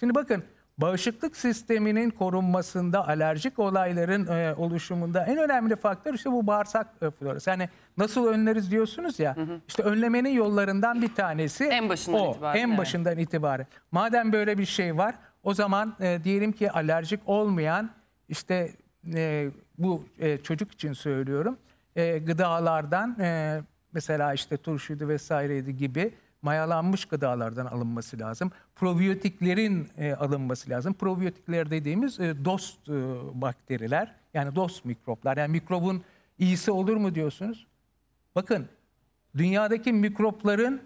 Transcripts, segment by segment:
Şimdi bakın bağışıklık sisteminin korunmasında alerjik olayların e, oluşumunda en önemli faktör işte bu bağırsak e, florası. Yani nasıl önleriz diyorsunuz ya. Hı hı. İşte önlemenin yollarından bir tanesi en başından o. Itibaren, en evet. başından itibaren. Madem böyle bir şey var o zaman e, diyelim ki alerjik olmayan işte e, bu e, çocuk için söylüyorum e, gıdalardan e, mesela işte turşuydu vesaireydi gibi mayalanmış gıdalardan alınması lazım. Probiyotiklerin e, alınması lazım. Probiyotikler dediğimiz e, dost e, bakteriler yani dost mikroplar. Yani mikrobun iyisi olur mu diyorsunuz? Bakın dünyadaki mikropların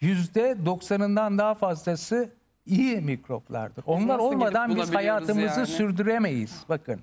yüzde %90'ından daha fazlası iyi mikroplardır. Onlar olmadan biz hayatımızı yani? sürdüremeyiz. Bakın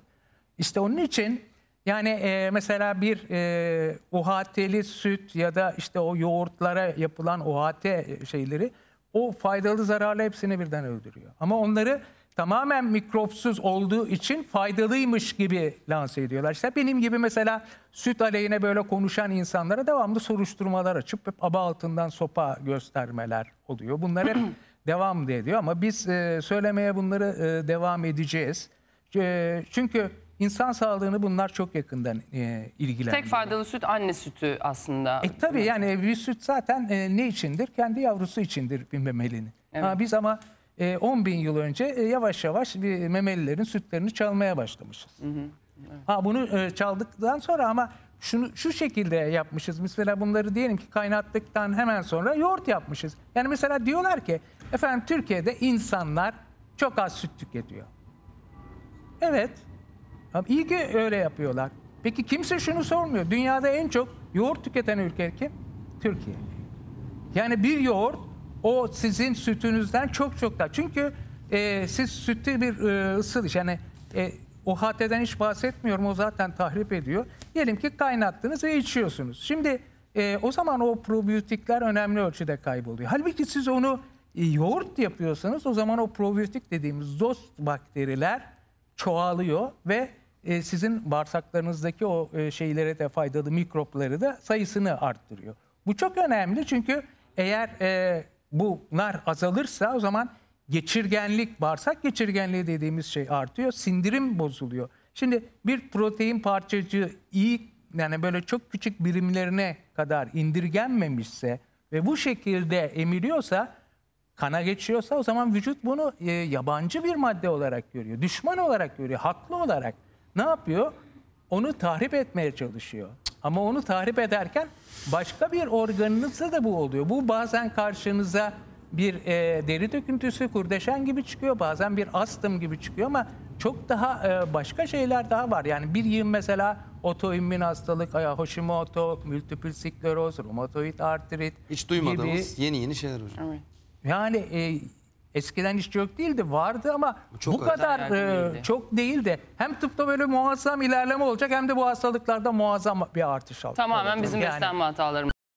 işte onun için yani e, mesela bir e, OHT'li süt ya da işte o yoğurtlara yapılan OHT e, şeyleri o faydalı zararlı hepsini birden öldürüyor. Ama onları tamamen mikropsuz olduğu için faydalıymış gibi lanse ediyorlar. İşte benim gibi mesela süt aleyhine böyle konuşan insanlara devamlı soruşturmalar açıp hep aba altından sopa göstermeler oluyor. Bunlar hep devam ediyor ama biz e, söylemeye bunları e, devam edeceğiz. E, çünkü İnsan sağlığını bunlar çok yakından e, ilgilendiriyor. Tek faydalı süt anne sütü aslında. E tabii yani e, bir süt zaten e, ne içindir? Kendi yavrusu içindir bir memelinin. Evet. Ha, biz ama e, 10 bin yıl önce e, yavaş yavaş bir memelilerin sütlerini çalmaya başlamışız. Hı hı. Evet. Ha bunu e, çaldıktan sonra ama şunu şu şekilde yapmışız. Mesela bunları diyelim ki kaynattıktan hemen sonra yoğurt yapmışız. Yani mesela diyorlar ki efendim Türkiye'de insanlar çok az süt tüketiyor. Evet. İyi ki öyle yapıyorlar. Peki kimse şunu sormuyor. Dünyada en çok yoğurt tüketen ülke kim? Türkiye. Yani bir yoğurt o sizin sütünüzden çok çok daha. Çünkü e, siz sütte bir e, ısılış yani e, OHT'den hiç bahsetmiyorum o zaten tahrip ediyor. Diyelim ki kaynattınız ve içiyorsunuz. Şimdi e, o zaman o probiyotikler önemli ölçüde kayboluyor. Halbuki siz onu e, yoğurt yapıyorsanız o zaman o probiyotik dediğimiz dost bakteriler çoğalıyor ve e, sizin bağırsaklarınızdaki o e, şeylere de faydalı mikropları da sayısını arttırıyor. Bu çok önemli çünkü eğer e, bunlar azalırsa o zaman geçirgenlik, bağırsak geçirgenliği dediğimiz şey artıyor, sindirim bozuluyor. Şimdi bir protein parçacığı iyi yani böyle çok küçük birimlerine kadar indirgenmemişse ve bu şekilde emiliyorsa kana geçiyorsa o zaman vücut bunu e, yabancı bir madde olarak görüyor. Düşman olarak görüyor, haklı olarak ne yapıyor? Onu tahrip etmeye çalışıyor. Ama onu tahrip ederken başka bir organınızda da bu oluyor. Bu bazen karşınıza bir e, deri döküntüsü, kurdeşen gibi çıkıyor. Bazen bir astım gibi çıkıyor ama çok daha e, başka şeyler daha var. Yani bir yığın mesela otoimmün hastalık, e, Hashimoto, multiple skleroz, romatoid artrit. Hiç duymadığımız gibi. yeni yeni şeyler hocam. Yani e, Eskiden hiç yok değildi vardı ama çok bu kadar e, çok değildi. hem tıpta böyle muazzam ilerleme olacak hem de bu hastalıklarda muazzam bir artış olacak. Tamamen bizim yani, beslenme hatalarımız.